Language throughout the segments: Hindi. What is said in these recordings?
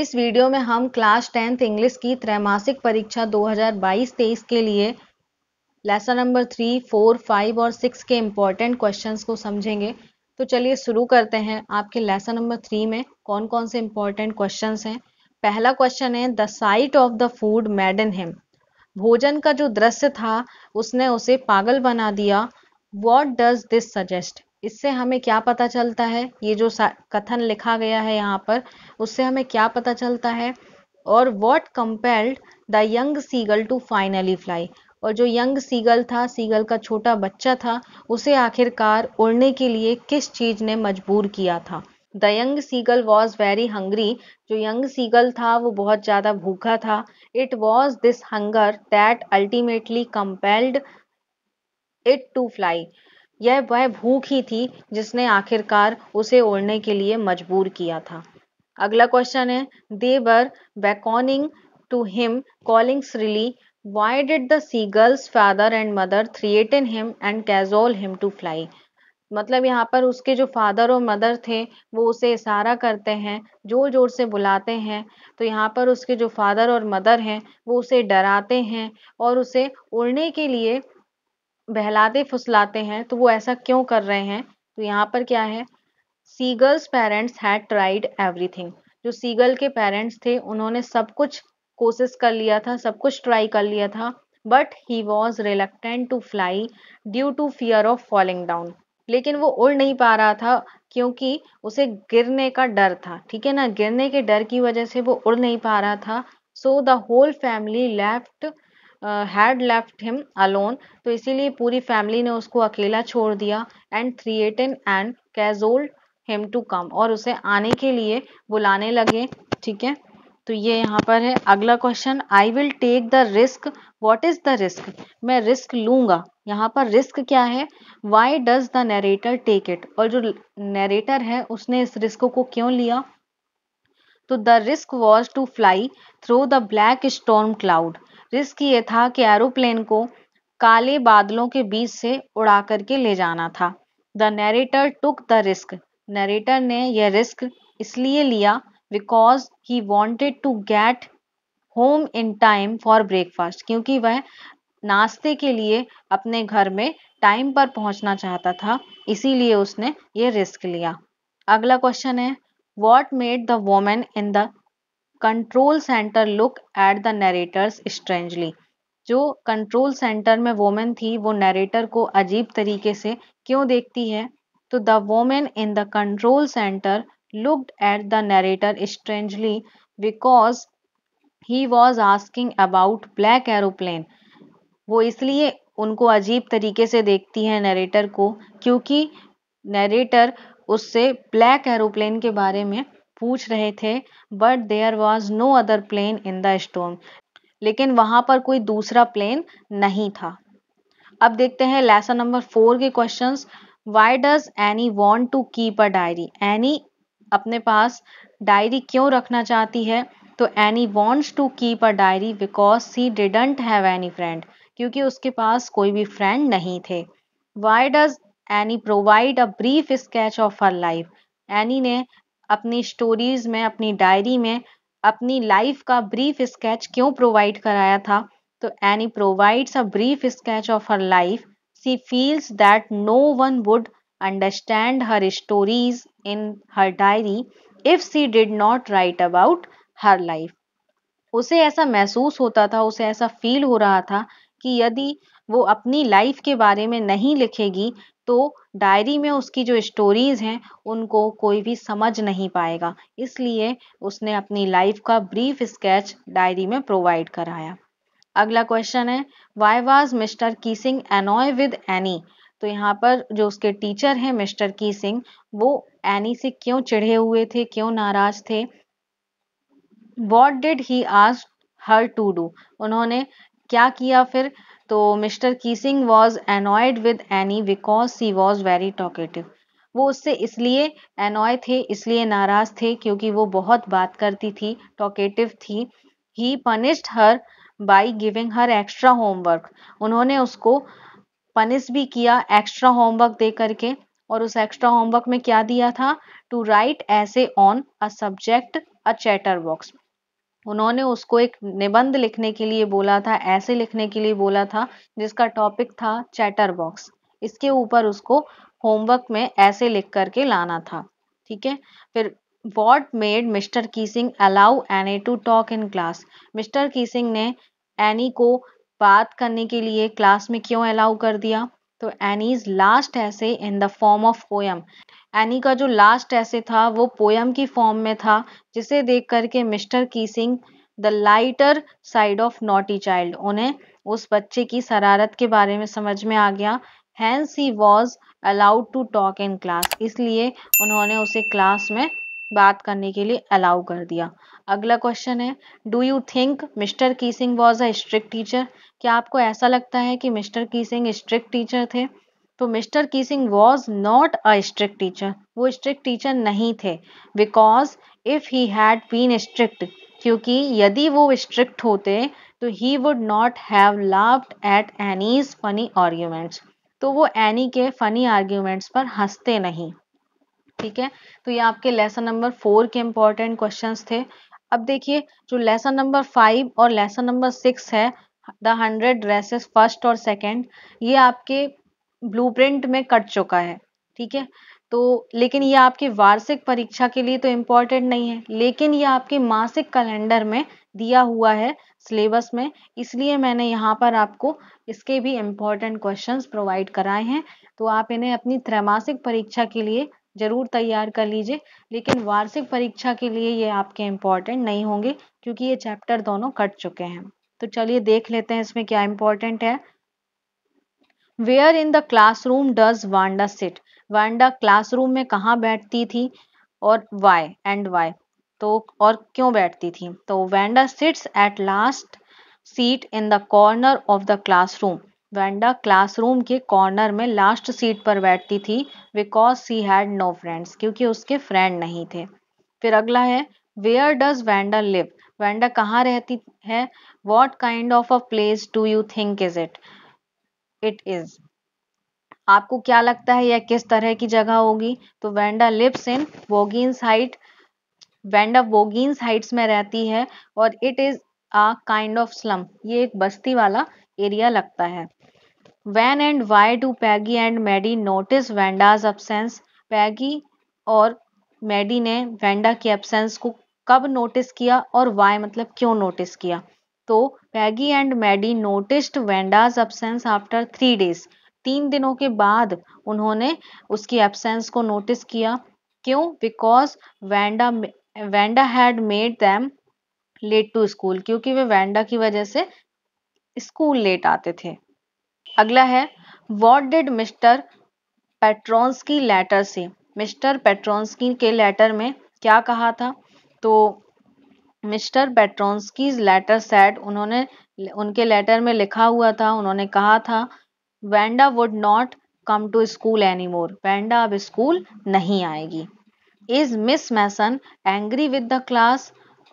इस वीडियो में हम क्लास टेंथ इंग्लिश की त्रैमासिक परीक्षा 2022-23 के लिए lesson number three four five और सिक्स के इंपॉर्टेंट क्वेश्चंस को समझेंगे तो चलिए शुरू करते हैं आपके लेसन नंबर थ्री में कौन कौन से इंपॉर्टेंट क्वेश्चन हैं पहला क्वेश्चन है the sight of the food madden him भोजन का जो दृश्य था उसने उसे पागल बना दिया वॉट डज दिस सजेस्ट इससे हमें क्या पता चलता है ये जो कथन लिखा गया है यहाँ पर उससे हमें क्या पता चलता है और what compelled the young seagull to finally fly और जो यंग सीगल था सीगल का छोटा बच्चा था उसे आखिरकार उड़ने के लिए किस चीज ने मजबूर किया था the young seagull was very hungry जो यंग सीगल था वो बहुत ज़्यादा भूखा था it was this hunger that ultimately compelled it to fly यह वह भूख ही थी जिसने आखिरकार उसे ओढ़ने के लिए मजबूर किया था अगला क्वेश्चन है they were beckoning to him calling shrilly why did the seagull's father and mother threaten him and cajole him to fly मतलब यहाँ पर उसके जो फादर और मदर थे वो उसे इशारा करते हैं जोर जोर से बुलाते हैं तो यहाँ पर उसके जो फादर और मदर हैं वो उसे डराते हैं और उसे उड़ने के लिए बहलाते फुसलाते हैं तो वो ऐसा क्यों कर रहे हैं तो यहाँ पर क्या है seagull's parents had tried everything जो सीगल के पेरेंट्स थे उन्होंने सब कुछ कोशिश कर लिया था सब कुछ ट्राई कर लिया था but he was reluctant to fly due to fear of falling down लेकिन वो उड़ नहीं पा रहा था क्योंकि उसे गिरने का डर था ठीक है ना गिरने के डर की वजह से वो उड़ नहीं पा रहा था so the whole family left had left him alone तो इसीलिए पूरी फैमिली ने उसको अकेला छोड़ दिया and threatened and cajoled him to come और उसे आने के लिए बुलाने लगे ठीक है तो ये यहाँ पर है अगला question I will take the risk what is the risk मैं रिस्क लूंगा यहाँ पर रिस्क क्या है why does the narrator take it और जो नरेटर है उसने इस रिस्क को क्यों लिया तो the risk was to fly through the black storm cloud risk ये था कि एरोप्लेन को काले बादलों के बीच से उड़ा करके ले जाना था the narrator took the risk narrator ने यह रिस्क इसलिए लिया because he wanted to get home in time for breakfast क्योंकि वह नाश्ते के लिए अपने घर में टाइम पर पहुंचना चाहता था इसीलिए उसने ये रिस्क लिया अगला क्वेश्चन है what made the women in the control centre look at the narrator's strangely जो कंट्रोल सेंटर में वोमेन थी वो नरेटर को अजीब तरीके से क्यों देखती है तो the women in the control centre looked at the narrator strangely because he was asking about black aeroplane वो इसलिए उनको अजीब तरीके से देखती है नरेटर को क्योंकि नरेटर उससे ब्लैक एरोप्लेन के बारे में पूछ रहे थे but there was no other plane in the storm लेकिन वहां पर कोई दूसरा प्लेन नहीं था अब देखते हैं लेसन नंबर फोर के question why does Anne want to keep a diary Anne अपने पास डायरी क्यों रखना चाहती है तो Anne wants to keep a diary because she didn't have any friend क्योंकि उसके पास कोई भी फ्रेंड नहीं थे why does Anne provide a brief sketch of her life Anne ने अपनी स्टोरीज में अपनी डायरी में अपनी लाइफ का ब्रीफ स्केच क्यों प्रोवाइड कराया था तो Anne provides a brief sketch of her life she feels that no one would understand her stories in her diary if she did not write about her life उसे ऐसा महसूस होता था उसे ऐसा फील हो रहा था कि यदि वो अपनी लाइफ के बारे में नहीं लिखेगी तो डायरी में उसकी जो स्टोरीज़ हैं उनको कोई भी समझ नहीं पाएगा इसलिए उसने अपनी लाइफ का ब्रीफ स्केच डायरी में प्रोवाइड कराया अगला क्वेश्चन है वाई वाज मिस्टर की सिंह एनॉय विद एनी तो यहाँ पर जो उसके टीचर हैं मिस्टर की सिंह वो एनी से क्यों चिढ़े हुए थे क्यों नाराज थे वॉट डिड ही आज हर टू डू उन्होंने क्या किया फिर तो Mr Keesing was annoyed with Anne because she was very talkative वो उससे इसलिए एनॉय थे इसलिए नाराज थे क्योंकि वो बहुत बात करती थी टॉकेटिव थी he punished her by giving her extra homework उन्होंने उसको पनिश भी किया एक्स्ट्रा होमवर्क दे करके और उस एक्स्ट्रा होमवर्क में क्या दिया था to write essay on a subject a chatterbox उन्होंने उसको एक निबंध लिखने के लिए बोला था ऐसे लिखने के लिए बोला था जिसका टॉपिक था चैटर बॉक्स इसके ऊपर उसको होमवर्क में ऐसे लिख करके लाना था ठीक है फिर what made Mr Keesing allow Anne to talk in class Mr Keesing ने एनी को बात करने के लिए क्लास में क्यों अलाउ कर दिया तो Anne's last essay in the form of poem Anne का जो लास्ट ऐसे था वो पोयम की फॉर्म में था जिसे देख करके Mr Keesing the lighter side of naughty child उन्हें उस बच्चे की शरारत के बारे में समझ में आ गया hence he was allowed to talk in class इसलिए उन्होंने उसे क्लास में बात करने के लिए अलाउ कर दिया अगला क्वेश्चन है do you think Mr Keesing was a strict teacher क्या आपको ऐसा लगता है कि मिस्टर कीसिंग स्ट्रिक्ट टीचर थे तो Mr Keesing was not a strict teacher वो स्ट्रिक्ट टीचर नहीं थे because if he had been strict क्योंकि यदि वो स्ट्रिक्ट होते तो he would not have loved at Anne's funny arguments तो वो एनी के फनी आर्ग्यूमेंट्स पर हंसते नहीं ठीक है तो ये आपके लेसन नंबर फोर के इम्पोर्टेंट क्वेश्चन थे अब देखिए जो लेसन नंबर फाइव और लेसन नंबर सिक्स है द हंड्रेड ड्रेसेस फर्स्ट और सेकेंड ये आपके ब्लू में कट चुका है ठीक है तो लेकिन ये आपकी वार्षिक परीक्षा के लिए तो इम्पोर्टेंट नहीं है लेकिन ये आपके मासिक कैलेंडर में दिया हुआ है सिलेबस में इसलिए मैंने यहाँ पर आपको इसके भी इम्पोर्टेंट क्वेश्चंस प्रोवाइड कराए हैं तो आप इन्हें अपनी त्रैमासिक परीक्षा के लिए ज़रूर तैयार कर लीजिए लेकिन वार्षिक परीक्षा के लिए ये आपके इम्पोर्टेंट नहीं होंगे क्योंकि ये चैप्टर दोनों कट चुके हैं तो चलिए देख लेते हैं इसमें क्या इम्पोर्टेंट है where in the room does Wanda sit Wanda room में कहा बैठती थी और वाई एंड वाई तो और क्यों बैठती थी तो Wanda sits at last seat in the corner of the classroom Wanda classroom के कॉर्नर में लास्ट सीट पर बैठती थी because she had no friends क्योंकि उसके फ्रेंड नहीं थे फिर अगला है where does Wanda live Wanda कहाँ रहती है what kind of a place do you think is it it is आपको क्या लगता है यह किस तरह की जगह होगी तो Wanda lives in Boggins Height Wanda Boggins Heights में रहती है और it is a kind of slum ये एक बस्ती वाला एरिया लगता है when and why do Peggy and Maddie notice Wanda's absence? Peggy और मैडी ने वेंडा की एबसेंस को कब नोटिस किया और वाई मतलब क्यों नोटिस किया तो Peggy and Maddie noticed Wanda's absence after three days तीन दिनों के बाद उन्होंने उसकी एबसेंस को नोटिस किया क्यों because Wanda Wanda had made them late to school क्योंकि वे वेंडा की वजह से स्कूल लेट आते थे अगला है वॉट डिड मिस्टर पेट्रॉन्स की लेटर से मिस्टर पेट्रॉन्सकी के लेटर में क्या कहा था तो मिस्टर पेट्रॉन्सकी लेटर सेट उन्होंने उनके लेटर में लिखा हुआ था उन्होंने कहा था Wanda would not come to school any more Wanda अब स्कूल नहीं आएगी is Miss Mason angry with the class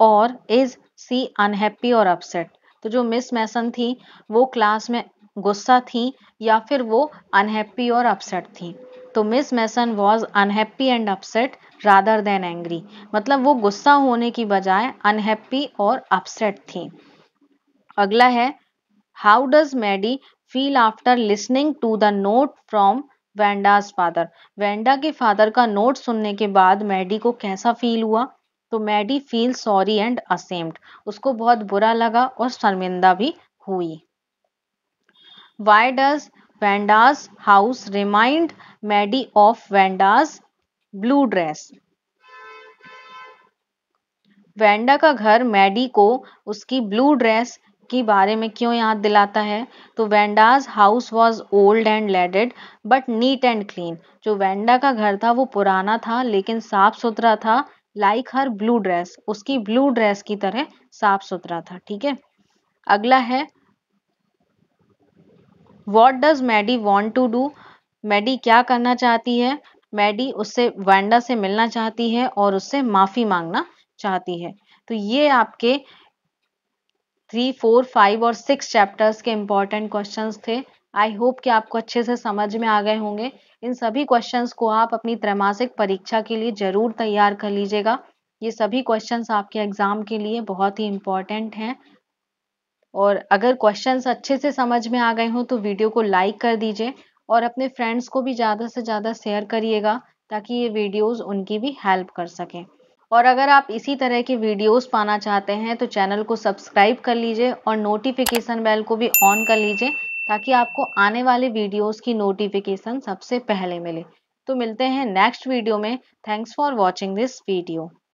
और इज सी अनहैप्पी और अपसेट तो जो मिस मैसन थी वो क्लास में गुस्सा थी या फिर वो अनहैप्पी और अपसेट थी तो Miss Mason was unhappy and upset rather than angry मतलब वो गुस्सा होने की बजाय अनहैप्पी और अपसेट थी अगला है how does Maddie feel after listening to the note from Wanda's father Wanda के फादर का नोट सुनने के बाद मैडी को कैसा फील हुआ तो Maddie feel sorry and ashamed उसको बहुत बुरा लगा और शर्मिंदा भी हुई Why does Vanda's house remind Maddie of Vanda's blue dress? Wanda का घर मैडी को उसकी ब्लू ड्रेस के बारे में क्यों याद दिलाता है तो Wanda's house was old and लेडेड बट नीट एंड क्लीन जो वेंडा का घर था वो पुराना था लेकिन साफ सुथरा था लाइक हर ब्लू ड्रेस उसकी ब्लू ड्रेस की तरह साफ सुथरा था ठीक है अगला है what does Maddie want to do Maddie क्या करना चाहती है मैडी उससे वैंडा से मिलना चाहती है और उससे माफ़ी मांगना चाहती है तो ये आपके थ्री फोर फाइव और सिक्स चैप्टर्स के इम्पॉर्टेंट क्वेश्चन थे आई होप कि आपको अच्छे से समझ में आ गए होंगे इन सभी क्वेश्चंस को आप अपनी त्रैमासिक परीक्षा के लिए ज़रूर तैयार कर लीजिएगा ये सभी क्वेश्चंस आपके एग्ज़ाम के लिए बहुत ही इम्पॉर्टेंट हैं और अगर क्वेश्चंस अच्छे से समझ में आ गए हों तो वीडियो को लाइक कर दीजिए और अपने फ्रेंड्स को भी ज़्यादा से ज़्यादा शेयर करिएगा ताकि ये वीडियोस उनकी भी हेल्प कर सकें और अगर आप इसी तरह के वीडियोस पाना चाहते हैं तो चैनल को सब्सक्राइब कर लीजिए और नोटिफिकेशन बेल को भी ऑन कर लीजिए ताकि आपको आने वाले वीडियोस की नोटिफिकेशन सबसे पहले मिले तो मिलते हैं नेक्स्ट वीडियो में thanks for watching this video